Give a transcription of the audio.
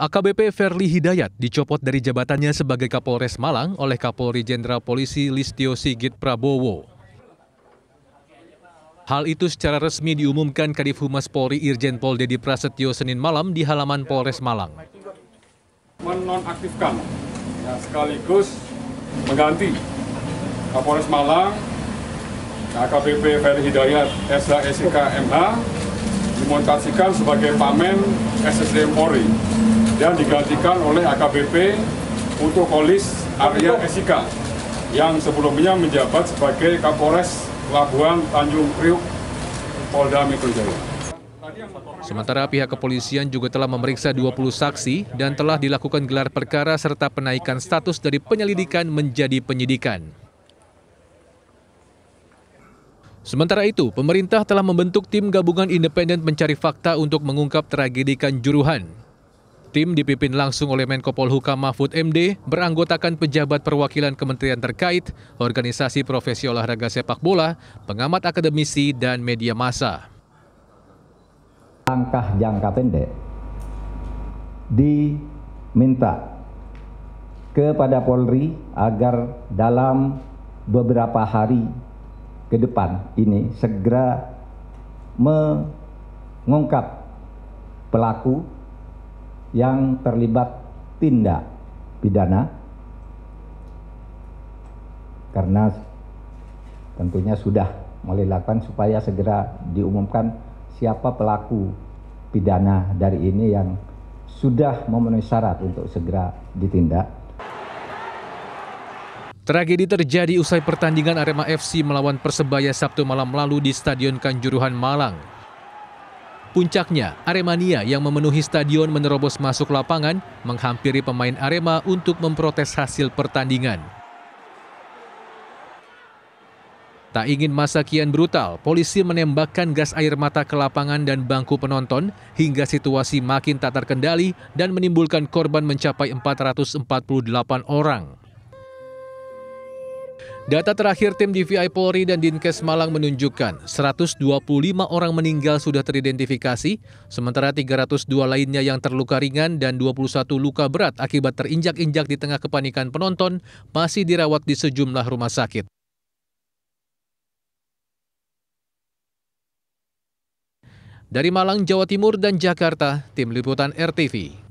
AKBP Ferli Hidayat dicopot dari jabatannya sebagai Kapolres Malang oleh Kapolri Jenderal Polisi Listio Sigit Prabowo. Hal itu secara resmi diumumkan Kadif Humas Polri Irjen Pol Dedi Prasetyo Senin malam di halaman Polres Malang. Menonaktifkan ya, sekaligus mengganti Kapolres Malang AKBP Ferry Hidayat SHSK MH dimontasikan sebagai pamen SSDM Polri yang digantikan oleh AKBP untuk Kolis Arya Esika yang sebelumnya menjabat sebagai Kapolres Labuan Tanjung Priuk Polda Metro Jaya. Sementara pihak kepolisian juga telah memeriksa 20 saksi dan telah dilakukan gelar perkara serta penaikan status dari penyelidikan menjadi penyidikan. Sementara itu, pemerintah telah membentuk tim gabungan independen mencari fakta untuk mengungkap tragedikan juruhan. Tim dipimpin langsung oleh Menko Polhukam Mahfud MD beranggotakan pejabat perwakilan kementerian terkait, organisasi profesi olahraga sepak bola, pengamat akademisi, dan media massa. Langkah jangka pendek diminta kepada Polri agar dalam beberapa hari ke depan ini segera mengungkap pelaku yang terlibat tindak pidana karena tentunya sudah mulai dilakukan supaya segera diumumkan siapa pelaku pidana dari ini yang sudah memenuhi syarat untuk segera ditindak. Tragedi terjadi usai pertandingan Arema FC melawan Persebaya Sabtu malam lalu di Stadion Kanjuruhan Malang. Puncaknya, Aremania yang memenuhi stadion menerobos masuk lapangan menghampiri pemain Arema untuk memprotes hasil pertandingan. Tak ingin masa kian brutal, polisi menembakkan gas air mata ke lapangan dan bangku penonton hingga situasi makin tak terkendali dan menimbulkan korban mencapai 448 orang. Data terakhir tim DVI Polri dan Dinkes Malang menunjukkan 125 orang meninggal sudah teridentifikasi, sementara 302 lainnya yang terluka ringan dan 21 luka berat akibat terinjak-injak di tengah kepanikan penonton masih dirawat di sejumlah rumah sakit. Dari Malang, Jawa Timur dan Jakarta, tim liputan RTV.